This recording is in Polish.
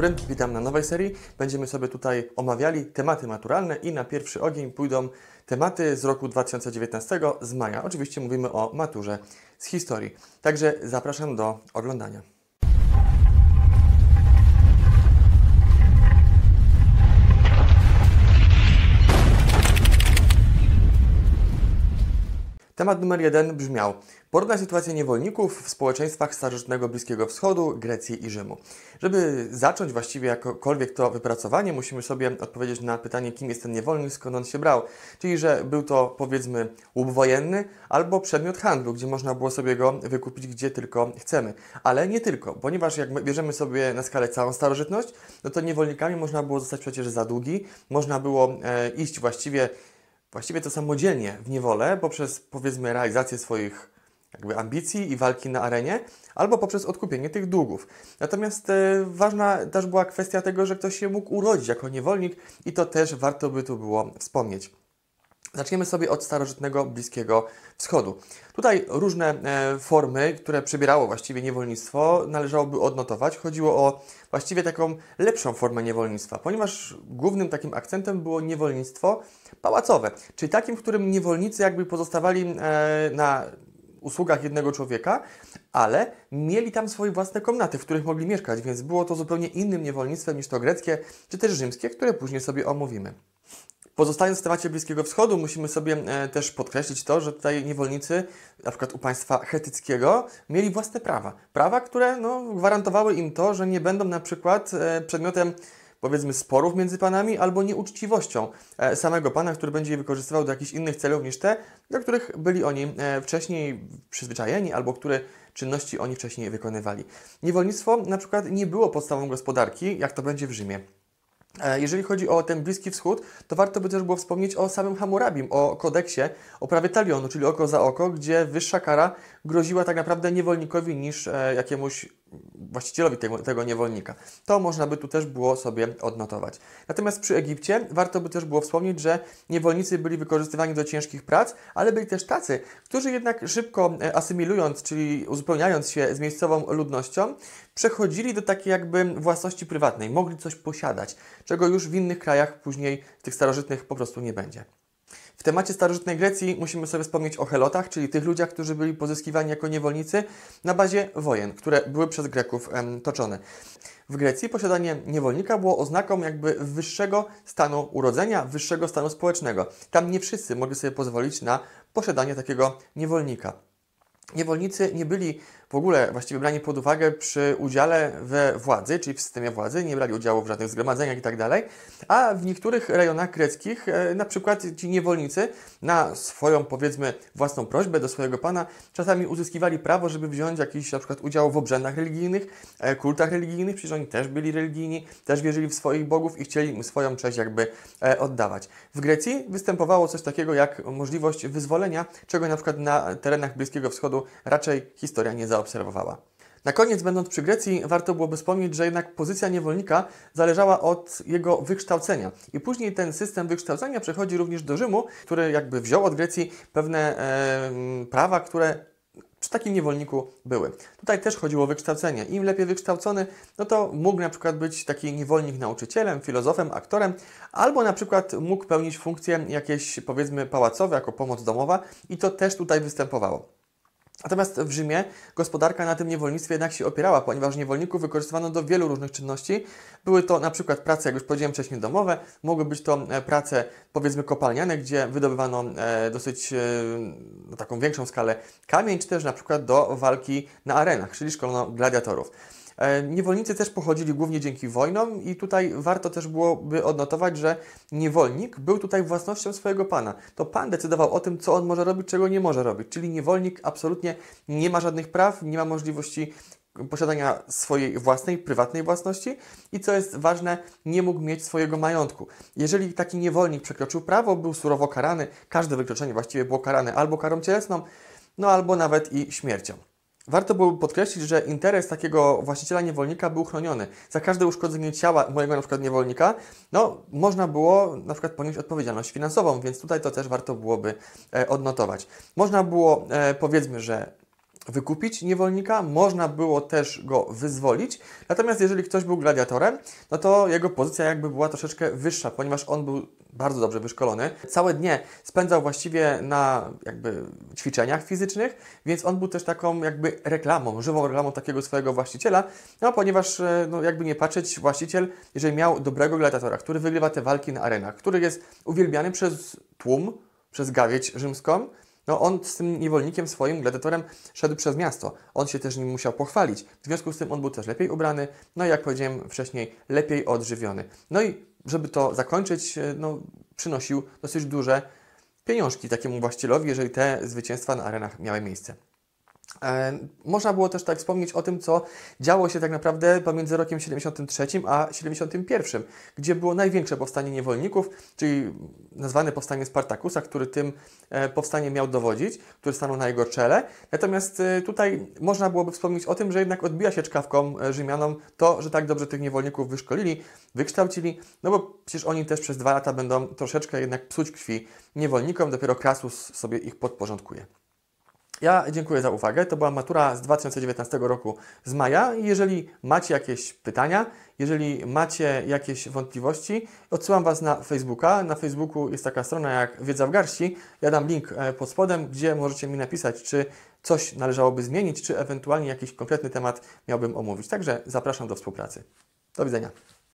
dobry, witam na nowej serii. Będziemy sobie tutaj omawiali tematy maturalne i na pierwszy ogień pójdą tematy z roku 2019 z maja. Oczywiście mówimy o maturze z historii. Także zapraszam do oglądania. Temat numer jeden brzmiał: porówna sytuację niewolników w społeczeństwach starożytnego Bliskiego Wschodu, Grecji i Rzymu. Żeby zacząć właściwie jakokolwiek to wypracowanie, musimy sobie odpowiedzieć na pytanie, kim jest ten niewolnik, skąd on się brał. Czyli, że był to powiedzmy łup wojenny albo przedmiot handlu, gdzie można było sobie go wykupić gdzie tylko chcemy. Ale nie tylko, ponieważ jak bierzemy sobie na skalę całą starożytność, no to niewolnikami można było zostać przecież za długi, można było e, iść właściwie właściwie to samodzielnie w niewolę poprzez powiedzmy realizację swoich jakby ambicji i walki na arenie, albo poprzez odkupienie tych długów. Natomiast e, ważna też była kwestia tego, że ktoś się mógł urodzić jako niewolnik i to też warto by tu było wspomnieć. Zaczniemy sobie od starożytnego Bliskiego Wschodu. Tutaj różne e, formy, które przybierało właściwie niewolnictwo, należałoby odnotować. Chodziło o właściwie taką lepszą formę niewolnictwa, ponieważ głównym takim akcentem było niewolnictwo pałacowe, czyli takim, w którym niewolnicy jakby pozostawali e, na usługach jednego człowieka, ale mieli tam swoje własne komnaty, w których mogli mieszkać, więc było to zupełnie innym niewolnictwem niż to greckie czy też rzymskie, które później sobie omówimy. Pozostając w temacie Bliskiego Wschodu, musimy sobie e, też podkreślić to, że tutaj niewolnicy, na przykład u państwa chetyckiego, mieli własne prawa. Prawa, które no, gwarantowały im to, że nie będą na przykład e, przedmiotem powiedzmy sporów między panami albo nieuczciwością e, samego pana, który będzie je wykorzystywał do jakichś innych celów niż te, do których byli oni wcześniej przyzwyczajeni albo które czynności oni wcześniej wykonywali. Niewolnictwo na przykład nie było podstawą gospodarki, jak to będzie w Rzymie. E, jeżeli chodzi o ten Bliski Wschód, to warto by też było wspomnieć o samym Hamurabim, o kodeksie, o prawie talionu, czyli oko za oko, gdzie wyższa kara groziła tak naprawdę niewolnikowi niż e, jakiemuś właścicielowi tego, tego, niewolnika. To można by tu też było sobie odnotować. Natomiast przy Egipcie warto by też było wspomnieć, że niewolnicy byli wykorzystywani do ciężkich prac, ale byli też tacy, którzy jednak szybko e, asymilując, czyli uzupełniając się z miejscową ludnością, przechodzili do takiej jakby własności prywatnej, mogli coś posiadać, czego już w innych krajach później tych starożytnych po prostu nie będzie. W temacie starożytnej Grecji musimy sobie wspomnieć o Helotach, czyli tych ludziach, którzy byli pozyskiwani jako niewolnicy na bazie wojen, które były przez Greków em, toczone. W Grecji posiadanie niewolnika było oznaką jakby wyższego stanu urodzenia, wyższego stanu społecznego. Tam nie wszyscy mogli sobie pozwolić na posiadanie takiego niewolnika. Niewolnicy nie byli w ogóle właściwie brani pod uwagę przy udziale we władzy, czyli w systemie władzy, nie brali udziału w żadnych zgromadzeniach itd. Tak a w niektórych rejonach greckich, e, na przykład ci niewolnicy, na swoją powiedzmy własną prośbę do swojego pana, czasami uzyskiwali prawo, żeby wziąć jakiś na przykład udział w obrzędach religijnych, e, kultach religijnych, przecież oni też byli religijni, też wierzyli w swoich bogów i chcieli im swoją część jakby e, oddawać. W Grecji występowało coś takiego jak możliwość wyzwolenia, czego na przykład na terenach Bliskiego Wschodu raczej historia nie zaopatrzyła zaobserwowała. Na koniec, będąc przy Grecji, warto byłoby wspomnieć, że jednak pozycja niewolnika zależała od jego wykształcenia. I później ten system wykształcenia przechodzi również do Rzymu, który jakby wziął od Grecji pewne e, prawa, które przy takim niewolniku były. Tutaj też chodziło o wykształcenie. Im lepiej wykształcony, no to mógł na przykład być taki niewolnik nauczycielem, filozofem, aktorem, albo na przykład mógł pełnić funkcje jakieś powiedzmy pałacowe, jako pomoc domowa i to też tutaj występowało. Natomiast w Rzymie gospodarka na tym niewolnictwie jednak się opierała, ponieważ niewolników wykorzystywano do wielu różnych czynności. Były to na przykład prace, jak już powiedziałem wcześniej, domowe, mogły być to e, prace powiedzmy kopalniane, gdzie wydobywano e, dosyć e, na no, taką większą skalę kamień, czy też na przykład do walki na arenach, czyli szkolono gladiatorów. E, niewolnicy też pochodzili głównie dzięki wojnom i tutaj warto też byłoby odnotować, że niewolnik był tutaj własnością swojego pana. To pan decydował o tym, co on może robić, czego nie może robić. Czyli niewolnik absolutnie nie ma żadnych praw, nie ma możliwości posiadania swojej własnej, prywatnej własności i co jest ważne, nie mógł mieć swojego majątku. Jeżeli taki niewolnik przekroczył prawo, był surowo karany, każde wykroczenie właściwie było karane albo karą cielesną, no albo nawet i śmiercią. Warto byłoby podkreślić, że interes takiego właściciela niewolnika był chroniony. Za każde uszkodzenie ciała mojego na przykład niewolnika, no, można było na przykład ponieść odpowiedzialność finansową, więc tutaj to też warto byłoby e, odnotować. Można było, e, powiedzmy, że wykupić niewolnika, można było też go wyzwolić. Natomiast jeżeli ktoś był gladiatorem, no to jego pozycja jakby była troszeczkę wyższa, ponieważ on był bardzo dobrze wyszkolony. Całe dnie spędzał właściwie na jakby ćwiczeniach fizycznych, więc on był też taką jakby reklamą, żywą reklamą takiego swojego właściciela, no ponieważ e, no jakby nie patrzeć, właściciel, jeżeli miał dobrego gladiatora, który wygrywa te walki na arenach, który jest uwielbiany przez tłum, przez gawieć rzymską, no on z tym niewolnikiem swoim, gladiatorem, szedł przez miasto. On się też nim musiał pochwalić. W związku z tym on był też lepiej ubrany, no i jak powiedziałem wcześniej, lepiej odżywiony. No i żeby to zakończyć, e, no, przynosił dosyć duże pieniążki takiemu właścicielowi, jeżeli te zwycięstwa na arenach miały miejsce. E, można było też tak wspomnieć o tym, co działo się tak naprawdę pomiędzy rokiem 73 a 71, gdzie było największe powstanie niewolników, czyli nazwane powstanie Spartakusa, który tym e, powstanie miał dowodzić, który stanął na jego czele. Natomiast e, tutaj można byłoby wspomnieć o tym, że jednak odbija się czkawką Rzymianom to, że tak dobrze tych niewolników wyszkolili, wykształcili, no bo przecież oni też przez dwa lata będą troszeczkę jednak psuć krwi niewolnikom, dopiero Krasus sobie ich podporządkuje. Ja dziękuję za uwagę. To była matura z 2019 roku z maja. Jeżeli macie jakieś pytania, jeżeli macie jakieś wątpliwości, odsyłam Was na Facebooka. Na Facebooku jest taka strona jak Wiedza w Garści. Ja dam link e, pod spodem, gdzie możecie mi napisać, czy coś należałoby zmienić, czy ewentualnie jakiś konkretny temat miałbym omówić. Także zapraszam do współpracy. Do widzenia.